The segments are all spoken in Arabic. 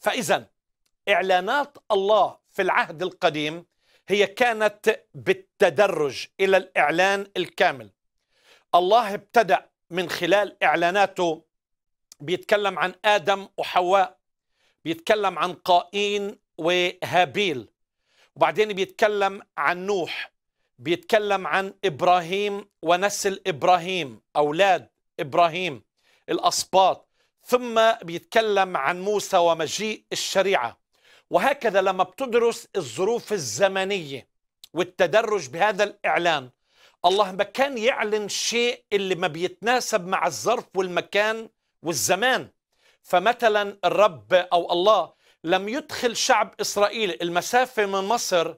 فإذا إعلانات الله في العهد القديم هي كانت بالتدرج إلى الإعلان الكامل الله ابتدأ من خلال إعلاناته بيتكلم عن آدم وحواء بيتكلم عن قائين وهابيل وبعدين بيتكلم عن نوح بيتكلم عن إبراهيم ونسل إبراهيم أولاد إبراهيم الأسباط ثم بيتكلم عن موسى ومجيء الشريعة وهكذا لما بتدرس الظروف الزمنية والتدرج بهذا الإعلان الله ما كان يعلن شيء اللي ما بيتناسب مع الظرف والمكان والزمان فمثلا الرب أو الله لم يدخل شعب إسرائيل المسافة من مصر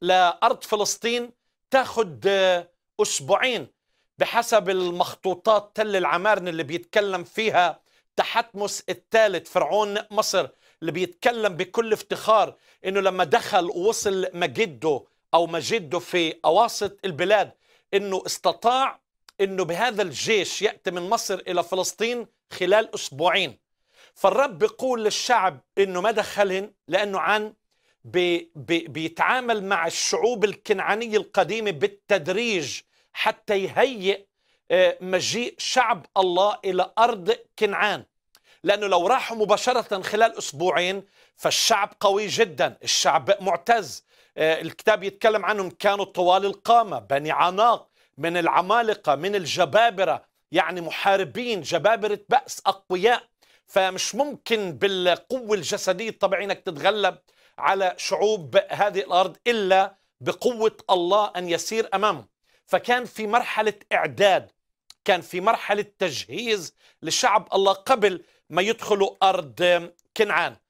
لأرض فلسطين تاخد أسبوعين بحسب المخطوطات تل العمارن اللي بيتكلم فيها تحتمس الثالث فرعون مصر اللي بيتكلم بكل افتخار انه لما دخل ووصل مجده او مجده في اواسط البلاد انه استطاع انه بهذا الجيش ياتي من مصر الى فلسطين خلال اسبوعين فالرب بيقول للشعب انه ما دخلهن لانه عن بي بي بيتعامل مع الشعوب الكنعانيه القديمه بالتدريج حتى يهيئ آه، مجيء شعب الله إلى أرض كنعان لأنه لو راحوا مباشرة خلال أسبوعين فالشعب قوي جدا الشعب معتز آه، الكتاب يتكلم عنهم كانوا طوال القامة بني عناق من العمالقة من الجبابرة يعني محاربين جبابرة بأس أقوياء فمش ممكن بالقوة الجسدية الطبيعية أنك تتغلب على شعوب هذه الأرض إلا بقوة الله أن يسير أمامه فكان في مرحلة إعداد كان في مرحلة تجهيز لشعب الله قبل ما يدخلوا أرض كنعان